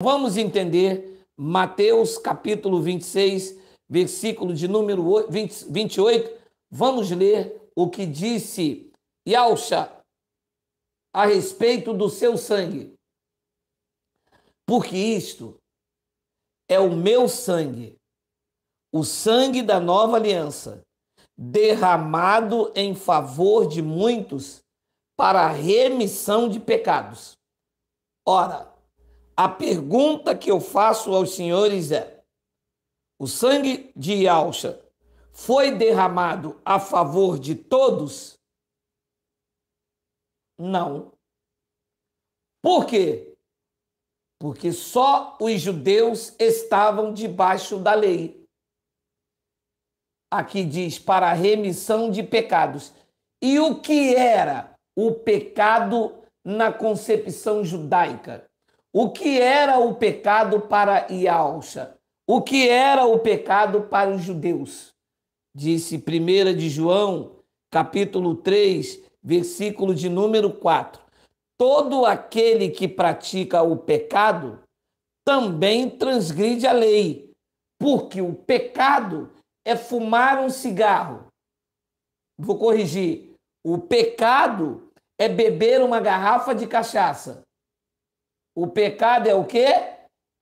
Vamos entender Mateus capítulo 26, versículo de número 20, 28. Vamos ler o que disse Yalcha a respeito do seu sangue. Porque isto é o meu sangue, o sangue da nova aliança, derramado em favor de muitos para a remissão de pecados. Ora, a pergunta que eu faço aos senhores é: o sangue de Yalcha foi derramado a favor de todos? Não. Por quê? Porque só os judeus estavam debaixo da lei. Aqui diz para a remissão de pecados. E o que era o pecado na concepção judaica? O que era o pecado para Ialcha? O que era o pecado para os judeus? Disse 1 de João, capítulo 3, versículo de número 4. Todo aquele que pratica o pecado também transgride a lei, porque o pecado é fumar um cigarro. Vou corrigir. O pecado é beber uma garrafa de cachaça. O pecado é o quê?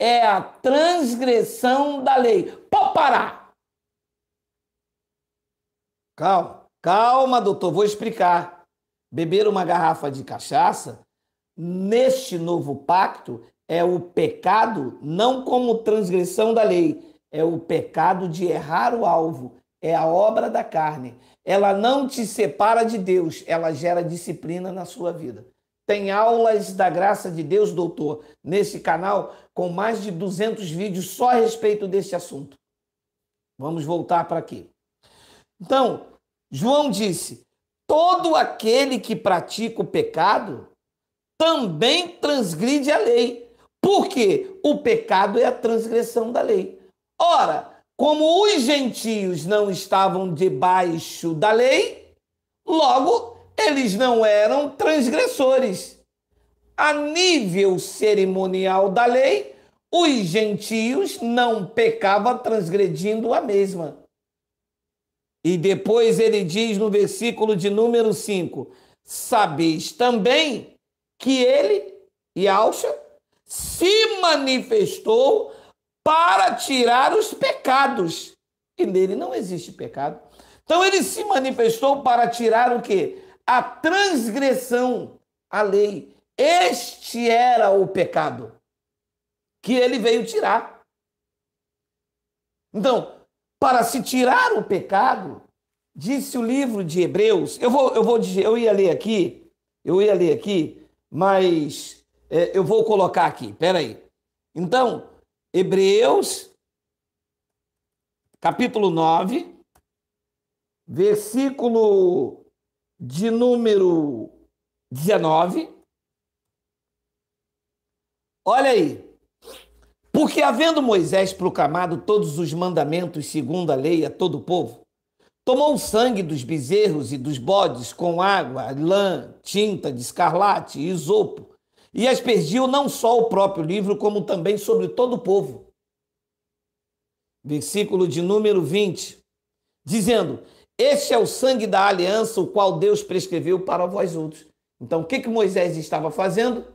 É a transgressão da lei. Pode parar! Calma, calma, doutor, vou explicar. Beber uma garrafa de cachaça, neste novo pacto, é o pecado, não como transgressão da lei, é o pecado de errar o alvo, é a obra da carne. Ela não te separa de Deus, ela gera disciplina na sua vida. Tem aulas da graça de Deus, doutor, nesse canal com mais de 200 vídeos só a respeito desse assunto. Vamos voltar para aqui. Então, João disse: todo aquele que pratica o pecado também transgride a lei, porque o pecado é a transgressão da lei. Ora, como os gentios não estavam debaixo da lei, logo eles não eram transgressores. A nível cerimonial da lei, os gentios não pecavam transgredindo a mesma. E depois ele diz no versículo de número 5: Sabeis também que ele, e Yalcha, se manifestou para tirar os pecados. E nele não existe pecado. Então ele se manifestou para tirar o quê? a transgressão à lei. Este era o pecado que ele veio tirar. Então, para se tirar o pecado, disse o livro de Hebreus. Eu vou, eu vou, eu ia ler aqui, eu ia ler aqui, mas é, eu vou colocar aqui. peraí Então, Hebreus, capítulo 9, versículo de número 19. Olha aí. Porque, havendo Moisés proclamado todos os mandamentos segundo a lei a todo o povo, tomou o sangue dos bezerros e dos bodes com água, lã, tinta de escarlate e isopo, e aspergiu não só o próprio livro, como também sobre todo o povo. Versículo de número 20, dizendo: este é o sangue da aliança, o qual Deus prescreveu para vós outros. Então, o que, que Moisés estava fazendo?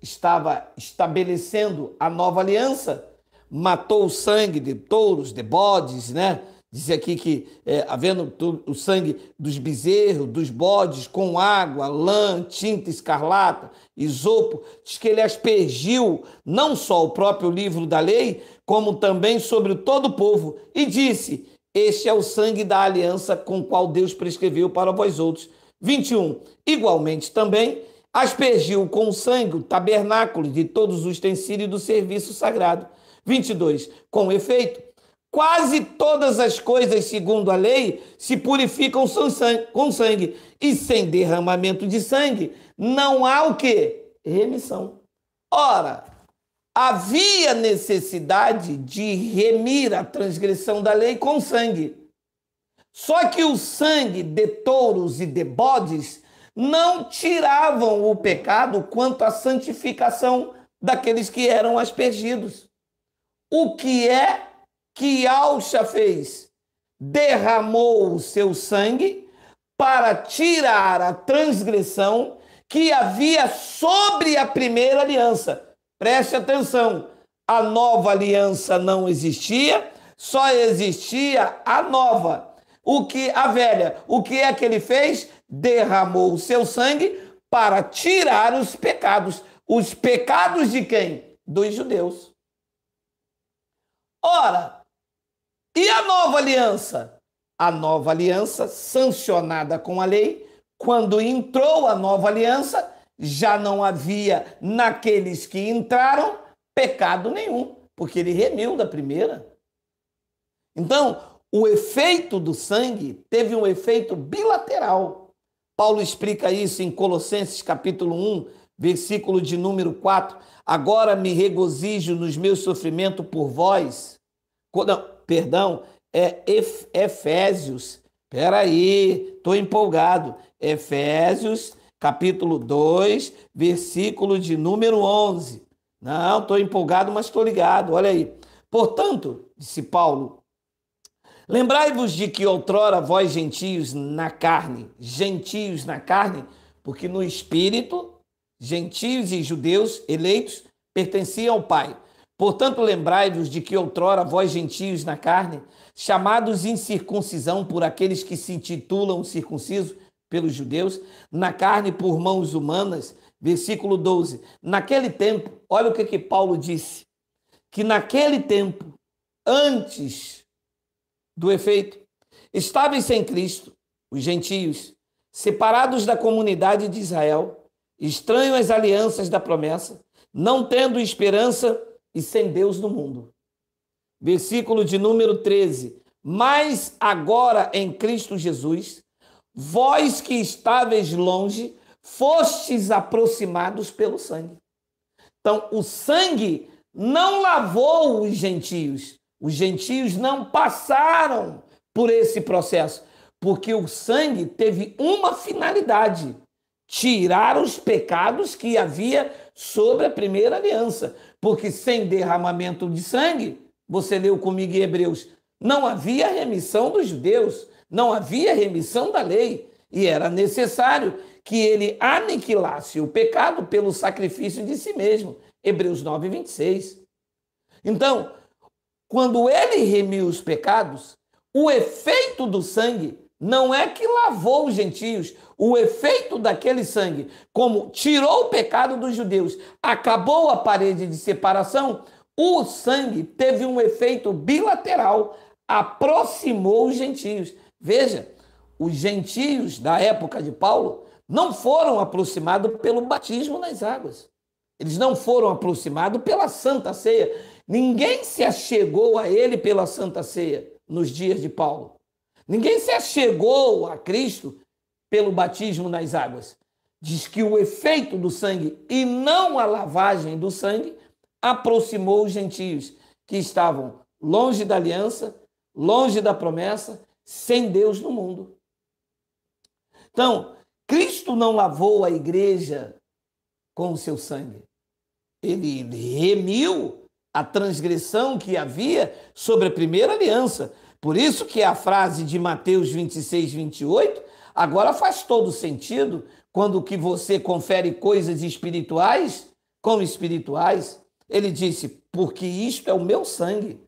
Estava estabelecendo a nova aliança, matou o sangue de touros, de bodes, né? Diz aqui que, é, havendo o sangue dos bezerros, dos bodes, com água, lã, tinta escarlata, isopo, diz que ele aspergiu não só o próprio livro da lei, como também sobre todo o povo, e disse: este é o sangue da aliança com qual Deus prescreveu para vós outros. 21. Igualmente também aspergiu com sangue o tabernáculo de todos os utensílios do serviço sagrado. 22. Com efeito, quase todas as coisas, segundo a lei, se purificam com sangue, e sem derramamento de sangue não há o que? Remissão. Ora, havia necessidade de remir a transgressão da lei com sangue. Só que o sangue de touros e de bodes não tiravam o pecado quanto à santificação daqueles que eram aspergidos. O que é que Alxa fez? Derramou o seu sangue para tirar a transgressão que havia sobre a primeira aliança. Preste atenção, a nova aliança não existia, só existia a nova. O que a velha, o que é que ele fez? Derramou o seu sangue para tirar os pecados. Os pecados de quem? Dos judeus. Ora, e a nova aliança? A nova aliança, sancionada com a lei, quando entrou a nova aliança, já não havia naqueles que entraram pecado nenhum, porque ele remiu da primeira. Então, o efeito do sangue teve um efeito bilateral. Paulo explica isso em Colossenses capítulo 1, versículo de número 4. Agora me regozijo nos meus sofrimentos por vós. Não, perdão, é Efésios. Peraí, estou empolgado. Efésios capítulo 2, versículo de número 11. Não, estou empolgado, mas estou ligado, olha aí. Portanto, disse Paulo, lembrai-vos de que outrora vós gentios na carne, gentios na carne, porque no espírito, gentios e judeus eleitos pertenciam ao Pai. Portanto, lembrai-vos de que outrora vós gentios na carne, chamados em circuncisão por aqueles que se intitulam circuncisos, pelos judeus, na carne por mãos humanas, versículo 12. Naquele tempo, olha o que, que Paulo disse: que naquele tempo, antes do efeito, estavam sem Cristo, os gentios, separados da comunidade de Israel, estranhos às alianças da promessa, não tendo esperança e sem Deus no mundo. Versículo de número 13. Mas agora em Cristo Jesus Vós que estáveis longe, fostes aproximados pelo sangue. Então, o sangue não lavou os gentios. Os gentios não passaram por esse processo, porque o sangue teve uma finalidade: tirar os pecados que havia sobre a primeira aliança. Porque sem derramamento de sangue, você leu comigo em Hebreus, não havia remissão dos judeus não havia remissão da lei e era necessário que ele aniquilasse o pecado pelo sacrifício de si mesmo. Hebreus 9, 26. Então, quando ele remiu os pecados, o efeito do sangue não é que lavou os gentios, o efeito daquele sangue, como tirou o pecado dos judeus, acabou a parede de separação, o sangue teve um efeito bilateral, aproximou os gentios. Veja, os gentios da época de Paulo não foram aproximados pelo batismo nas águas. Eles não foram aproximados pela Santa Ceia. Ninguém se achegou a ele pela Santa Ceia nos dias de Paulo. Ninguém se achegou a Cristo pelo batismo nas águas. Diz que o efeito do sangue e não a lavagem do sangue aproximou os gentios que estavam longe da aliança, longe da promessa sem Deus no mundo. Então, Cristo não lavou a igreja com o seu sangue. Ele remiu a transgressão que havia sobre a primeira aliança. Por isso que a frase de Mateus 26, 28 agora faz todo sentido quando que você confere coisas espirituais com espirituais. Ele disse: Porque isto é o meu sangue,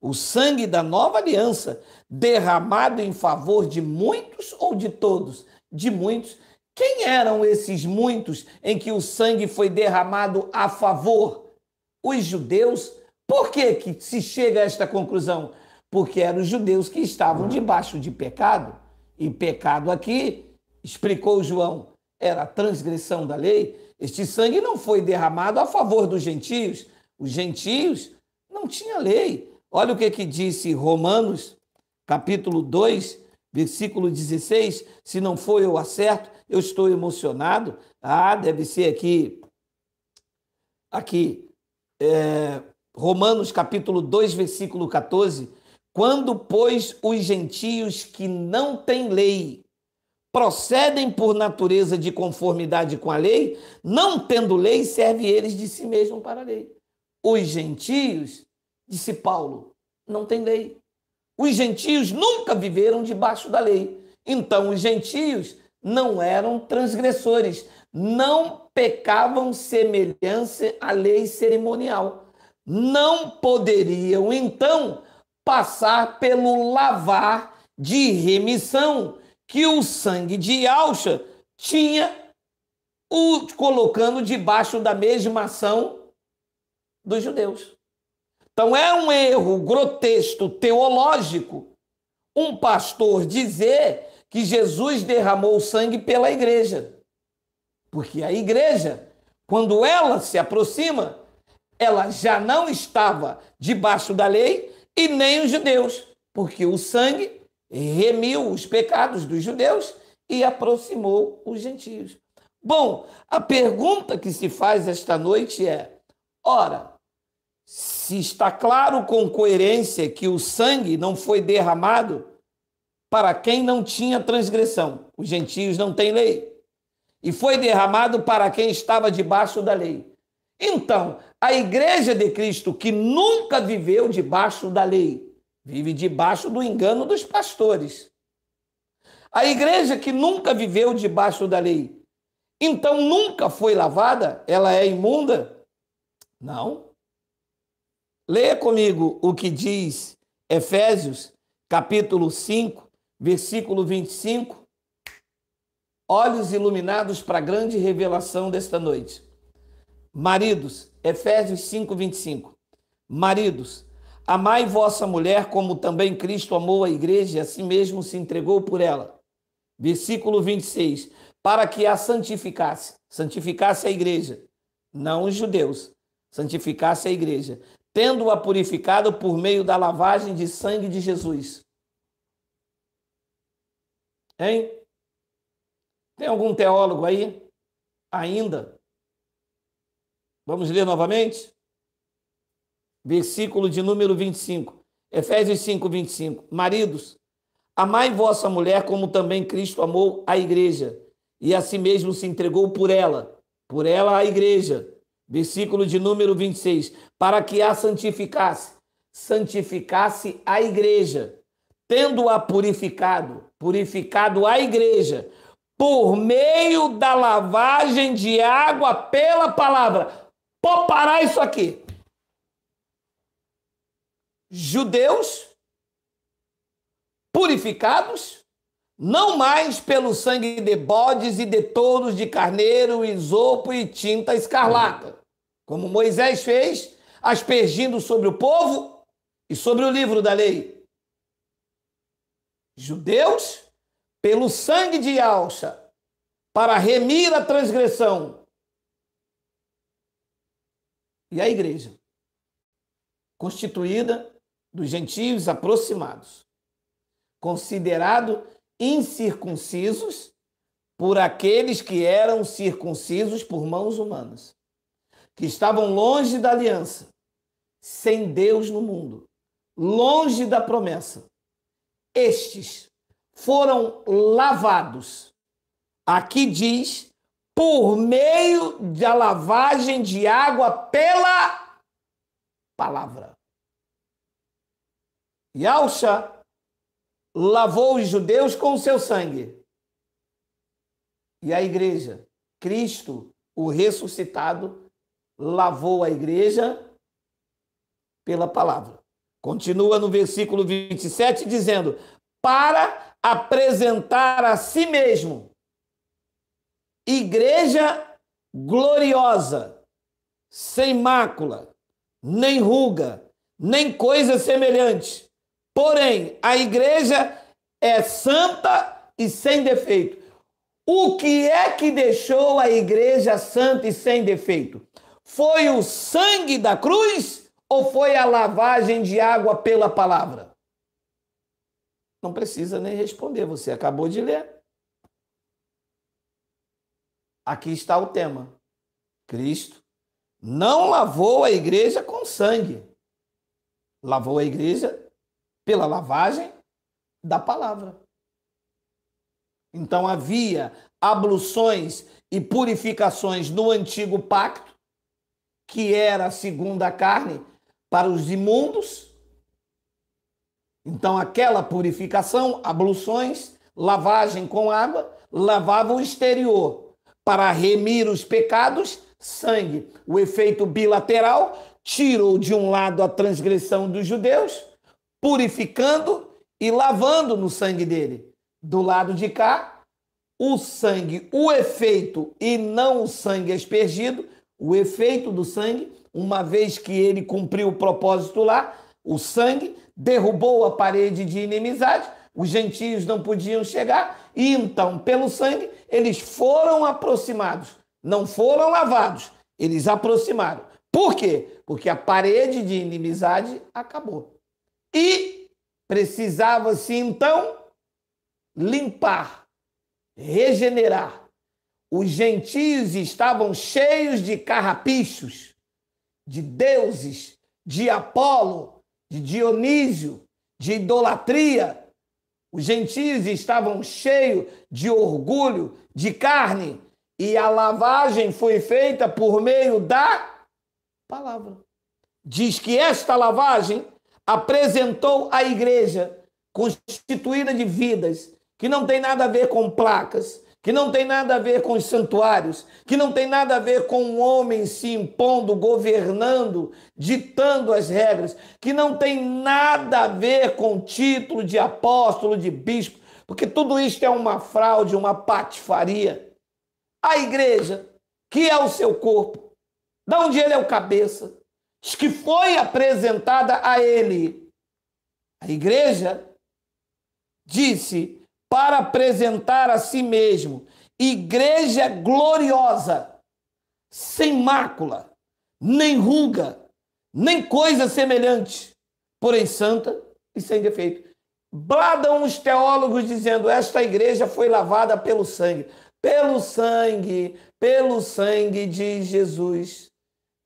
o sangue da nova aliança, derramado em favor de muitos ou de todos? De muitos. Quem eram esses muitos em que o sangue foi derramado a favor? Os judeus. Por que, que se chega a esta conclusão? Porque eram os judeus que estavam debaixo de pecado. E pecado aqui, explicou João, era a transgressão da lei. Este sangue não foi derramado a favor dos gentios. Os gentios não tinham lei. Olha o que, que disse Romanos, capítulo 2, versículo 16. Se não foi eu acerto, eu estou emocionado. Ah, deve ser aqui. Aqui. É, Romanos, capítulo 2, versículo 14. Quando, pois, os gentios que não têm lei procedem por natureza de conformidade com a lei, não tendo lei, serve eles de si mesmos para a lei. Os gentios disse Paulo, não tem lei. Os gentios nunca viveram debaixo da lei. Então, os gentios não eram transgressores, não pecavam semelhança à lei cerimonial. Não poderiam, então, passar pelo lavar de remissão que o sangue de Alcha tinha o colocando debaixo da mesma ação dos judeus. Então é um erro grotesco teológico um pastor dizer que Jesus derramou o sangue pela igreja. Porque a igreja, quando ela se aproxima, ela já não estava debaixo da lei e nem os judeus, porque o sangue remiu os pecados dos judeus e aproximou os gentios. Bom, a pergunta que se faz esta noite é: ora, se está claro com coerência que o sangue não foi derramado para quem não tinha transgressão, os gentios não têm lei, e foi derramado para quem estava debaixo da lei. Então, a igreja de Cristo, que nunca viveu debaixo da lei, vive debaixo do engano dos pastores. A igreja que nunca viveu debaixo da lei, então nunca foi lavada, ela é imunda? Não. Leia comigo o que diz Efésios, capítulo 5, versículo 25. Olhos iluminados para a grande revelação desta noite. Maridos, Efésios 5, 25. Maridos, amai vossa mulher como também Cristo amou a igreja e a si mesmo se entregou por ela. Versículo 26. Para que a santificasse. Santificasse a igreja, não os judeus. Santificasse a igreja, tendo-a purificado por meio da lavagem de sangue de Jesus. Hein? Tem algum teólogo aí? Ainda? Vamos ler novamente? Versículo de número 25. Efésios 5, 25. Maridos, amai vossa mulher como também Cristo amou a igreja e a si mesmo se entregou por ela, por ela a igreja versículo de número 26, para que a santificasse, santificasse a igreja, tendo-a purificado, purificado a igreja, por meio da lavagem de água pela palavra. Pô, parar isso aqui. Judeus purificados, não mais pelo sangue de bodes e de touros de carneiro, isopo e tinta escarlata como Moisés fez, aspergindo sobre o povo e sobre o livro da lei. Judeus, pelo sangue de alça, para remir a transgressão. E a igreja, constituída dos gentios aproximados, considerado incircuncisos por aqueles que eram circuncisos por mãos humanas que estavam longe da aliança, sem Deus no mundo, longe da promessa, estes foram lavados. Aqui diz, por meio da lavagem de água pela palavra. Yalcha lavou os judeus com o seu sangue. E a igreja, Cristo, o ressuscitado, lavou a igreja pela palavra. Continua no versículo 27 dizendo: para apresentar a si mesmo igreja gloriosa, sem mácula, nem ruga, nem coisa semelhante. Porém, a igreja é santa e sem defeito. O que é que deixou a igreja santa e sem defeito? Foi o sangue da cruz ou foi a lavagem de água pela palavra? Não precisa nem responder, você acabou de ler. Aqui está o tema. Cristo não lavou a igreja com sangue. Lavou a igreja pela lavagem da palavra. Então havia abluções e purificações no antigo pacto que era a segunda carne para os imundos. Então, aquela purificação, abluções, lavagem com água, lavava o exterior para remir os pecados, sangue. O efeito bilateral tirou de um lado a transgressão dos judeus, purificando e lavando no sangue dele. Do lado de cá, o sangue, o efeito e não o sangue aspergido o efeito do sangue, uma vez que ele cumpriu o propósito lá, o sangue derrubou a parede de inimizade, os gentios não podiam chegar, e então, pelo sangue, eles foram aproximados, não foram lavados, eles aproximaram. Por quê? Porque a parede de inimizade acabou. E precisava-se então limpar, regenerar, os gentios estavam cheios de carrapichos, de deuses, de Apolo, de Dionísio, de idolatria. Os gentios estavam cheios de orgulho, de carne, e a lavagem foi feita por meio da palavra. Diz que esta lavagem apresentou a igreja constituída de vidas que não tem nada a ver com placas, que não tem nada a ver com os santuários, que não tem nada a ver com o homem se impondo, governando, ditando as regras, que não tem nada a ver com o título de apóstolo, de bispo, porque tudo isto é uma fraude, uma patifaria. A igreja, que é o seu corpo, de onde ele é o cabeça, que foi apresentada a ele. A igreja disse para apresentar a si mesmo igreja gloriosa, sem mácula, nem ruga, nem coisa semelhante, porém santa e sem defeito. bladam os teólogos dizendo: esta igreja foi lavada pelo sangue. Pelo sangue, pelo sangue de Jesus.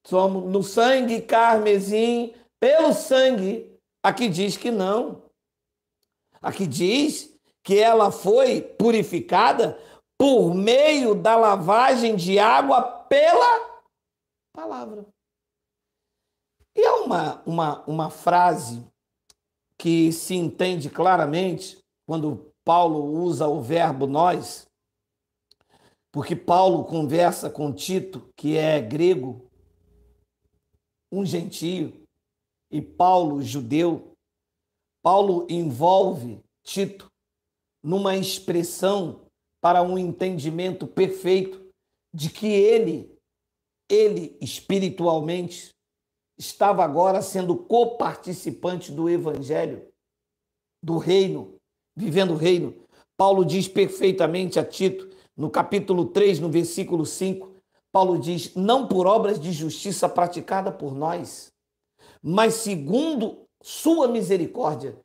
Somos no sangue carmesim, pelo sangue. Aqui diz que não. Aqui diz que ela foi purificada por meio da lavagem de água pela palavra. E há uma, uma, uma frase que se entende claramente quando Paulo usa o verbo nós, porque Paulo conversa com Tito, que é grego, um gentio, e Paulo, judeu. Paulo envolve Tito numa expressão para um entendimento perfeito de que ele, ele espiritualmente, estava agora sendo coparticipante do evangelho, do reino, vivendo o reino. Paulo diz perfeitamente a Tito, no capítulo 3, no versículo 5, Paulo diz: Não por obras de justiça praticada por nós, mas segundo Sua misericórdia,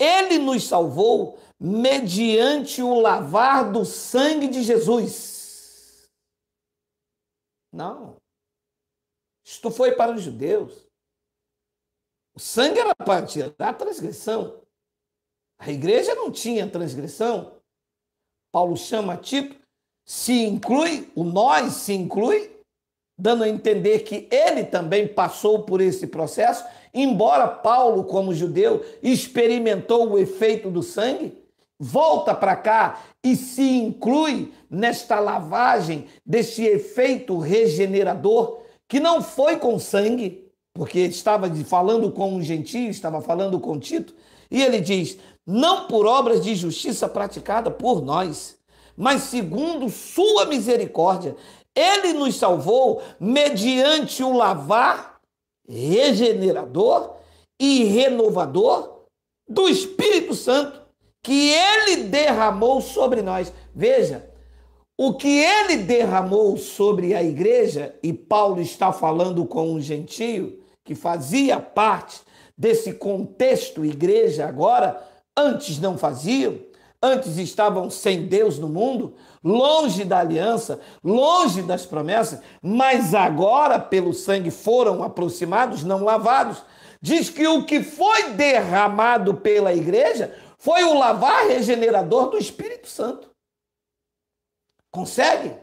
ele nos salvou mediante o lavar do sangue de Jesus. Não. Isto foi para os judeus. O sangue era parte da transgressão. A igreja não tinha transgressão. Paulo chama tipo, se inclui, o nós se inclui dando a entender que ele também passou por esse processo, embora Paulo, como judeu, experimentou o efeito do sangue, volta para cá e se inclui nesta lavagem, deste efeito regenerador, que não foi com sangue, porque estava falando com um gentio, estava falando com Tito, e ele diz: não por obras de justiça praticada por nós mas segundo sua misericórdia, ele nos salvou mediante o lavar regenerador e renovador do Espírito Santo que ele derramou sobre nós. Veja, o que ele derramou sobre a igreja, e Paulo está falando com um gentio que fazia parte desse contexto igreja agora, antes não faziam, antes estavam sem Deus no mundo, longe da aliança, longe das promessas, mas agora pelo sangue foram aproximados, não lavados. Diz que o que foi derramado pela igreja foi o lavar regenerador do Espírito Santo. Consegue?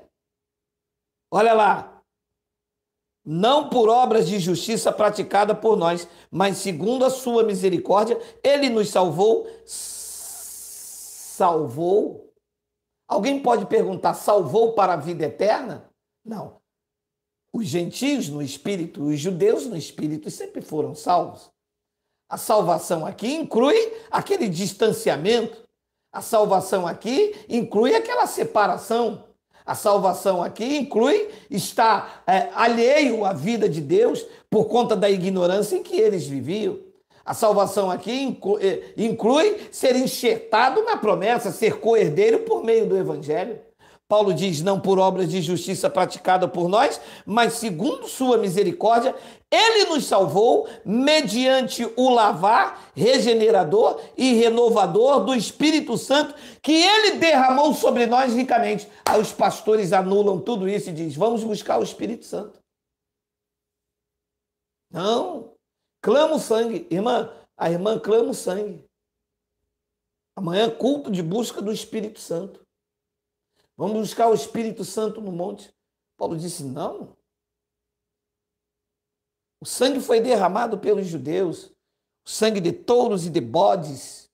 Olha lá. Não por obras de justiça praticada por nós, mas segundo a sua misericórdia, ele nos salvou salvou? Alguém pode perguntar: salvou para a vida eterna? Não. Os gentios no espírito, os judeus no espírito sempre foram salvos. A salvação aqui inclui aquele distanciamento. A salvação aqui inclui aquela separação. A salvação aqui inclui estar é, alheio à vida de Deus por conta da ignorância em que eles viviam. A salvação aqui eh, inclui ser enxertado na promessa, ser coerdeiro por meio do evangelho. Paulo diz: não por obras de justiça praticada por nós, mas segundo sua misericórdia, ele nos salvou mediante o lavar regenerador e renovador do Espírito Santo que ele derramou sobre nós ricamente. Aí os pastores anulam tudo isso e diz: vamos buscar o Espírito Santo. Não, Clama o sangue. Irmã, a irmã clama o sangue. Amanhã, culto de busca do Espírito Santo. Vamos buscar o Espírito Santo no monte. Paulo disse: não. O sangue foi derramado pelos judeus, o sangue de touros e de bodes.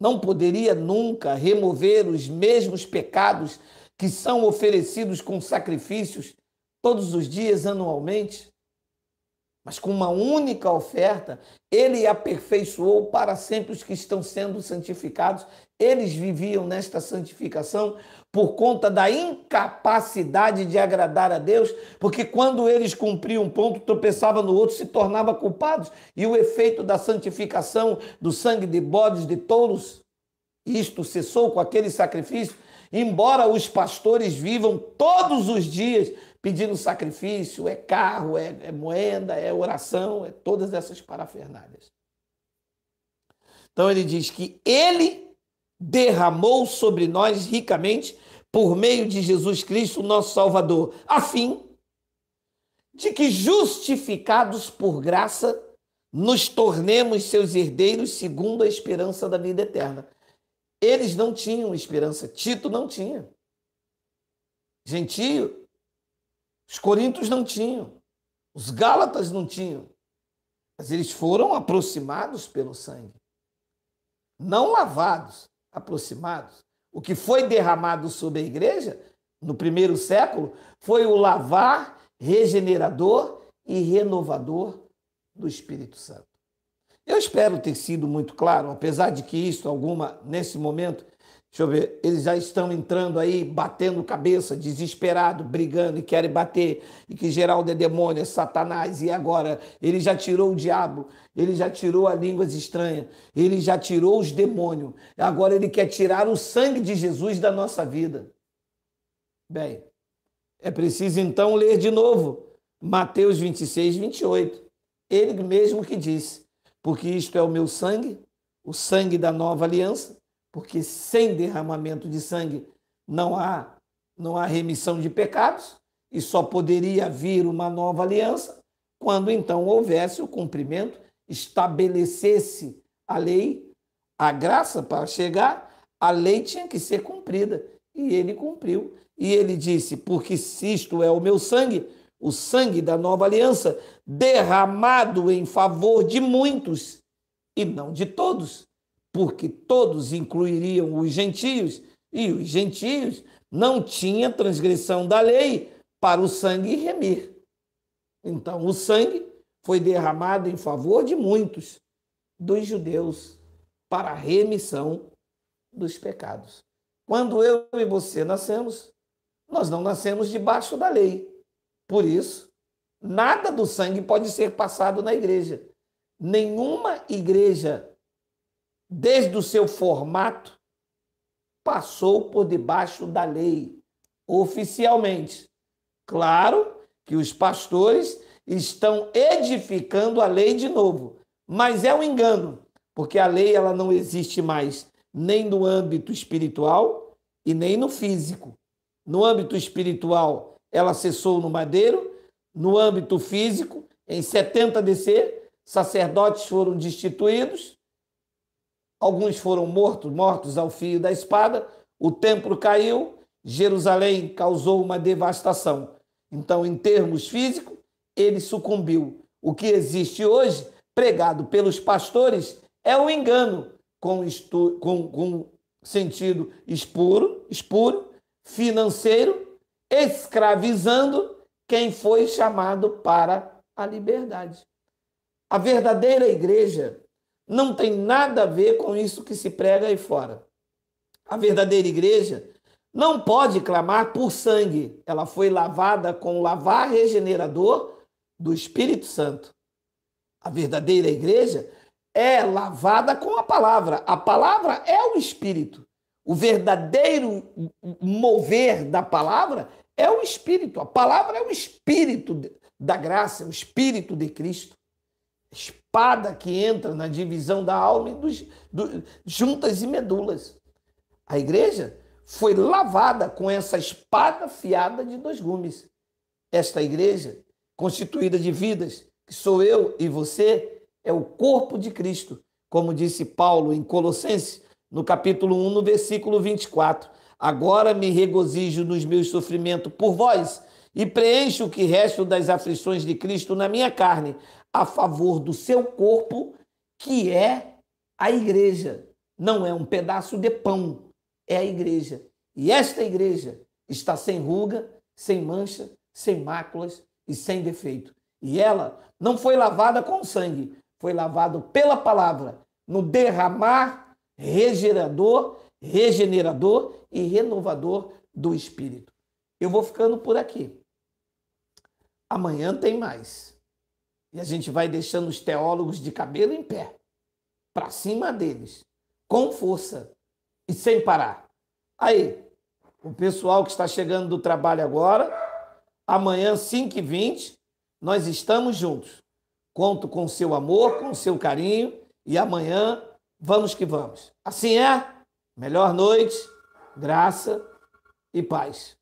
Não poderia nunca remover os mesmos pecados que são oferecidos com sacrifícios todos os dias, anualmente. Mas com uma única oferta, ele aperfeiçoou para sempre os que estão sendo santificados. Eles viviam nesta santificação por conta da incapacidade de agradar a Deus, porque quando eles cumpriam um ponto, tropeçava no outro, se tornava culpados. E o efeito da santificação do sangue de bodes, de touros, isto cessou com aquele sacrifício. Embora os pastores vivam todos os dias pedindo sacrifício, é carro, é, é é oração, é todas essas parafernálias. Então ele diz que ele derramou sobre nós ricamente por meio de Jesus Cristo, nosso Salvador, a fim de que, justificados por graça, nos tornemos seus herdeiros segundo a esperança da vida eterna. Eles não tinham esperança, Tito não tinha. Gentio os coríntios não tinham, os gálatas não tinham, mas eles foram aproximados pelo sangue. Não lavados, aproximados. O que foi derramado sobre a igreja no primeiro século foi o lavar regenerador e renovador do Espírito Santo. Eu espero ter sido muito claro, apesar de que isso alguma nesse momento Deixa eu ver, eles já estão entrando aí, batendo cabeça, desesperado, brigando e querem bater, e que Geraldo é demônio, é Satanás, e agora? Ele já tirou o diabo, ele já tirou as línguas estranhas, ele já tirou os demônios, agora ele quer tirar o sangue de Jesus da nossa vida. Bem, é preciso então ler de novo Mateus 26, 28. Ele mesmo que disse: Porque isto é o meu sangue, o sangue da nova aliança porque sem derramamento de sangue não há não há remissão de pecados e só poderia vir uma nova aliança quando então houvesse o cumprimento, estabelecesse a lei, a graça para chegar, a lei tinha que ser cumprida e ele cumpriu. E ele disse: Porque isto é o meu sangue, o sangue da nova aliança, derramado em favor de muitos e não de todos porque todos incluiriam os gentios, e os gentios não tinha transgressão da lei para o sangue remir. Então, o sangue foi derramado em favor de muitos dos judeus para a remissão dos pecados. Quando eu e você nascemos, nós não nascemos debaixo da lei. Por isso, nada do sangue pode ser passado na igreja. Nenhuma igreja desde o seu formato, passou por debaixo da lei, oficialmente. Claro que os pastores estão edificando a lei de novo, mas é um engano, porque a lei ela não existe mais nem no âmbito espiritual e nem no físico. No âmbito espiritual, ela cessou no madeiro, no âmbito físico, em 70 DC, sacerdotes foram destituídos, alguns foram mortos, mortos ao fio da espada, o templo caiu, Jerusalém causou uma devastação. Então, em termos físicos, ele sucumbiu. O que existe hoje, pregado pelos pastores, é um engano com, estu... com, com sentido espuro, espuro, financeiro, escravizando quem foi chamado para a liberdade. A verdadeira igreja não tem nada a ver com isso que se prega aí fora. A verdadeira igreja não pode clamar por sangue. Ela foi lavada com o lavar regenerador do Espírito Santo. A verdadeira igreja é lavada com a palavra. A palavra é o Espírito. O verdadeiro mover da palavra é o Espírito. A palavra é o Espírito da graça, é o Espírito de Cristo espada que entra na divisão da alma e dos, do, juntas e medulas. A igreja foi lavada com essa espada fiada de dois gumes. Esta igreja, constituída de vidas, que sou eu e você, é o corpo de Cristo, como disse Paulo em Colossenses, no capítulo 1, no versículo 24. Agora me regozijo nos meus sofrimentos por vós e preencho o que resto das aflições de Cristo na minha carne, a favor do seu corpo, que é a igreja. Não é um pedaço de pão, é a igreja. E esta igreja está sem ruga, sem mancha, sem máculas e sem defeito. E ela não foi lavada com sangue, foi lavada pela palavra, no derramar regenerador, regenerador e renovador do espírito. Eu vou ficando por aqui. Amanhã tem mais. E a gente vai deixando os teólogos de cabelo em pé, para cima deles, com força e sem parar. Aí, o pessoal que está chegando do trabalho agora, amanhã, 5h20, nós estamos juntos. Conto com seu amor, com seu carinho e amanhã vamos que vamos. Assim é? Melhor noite, graça e paz.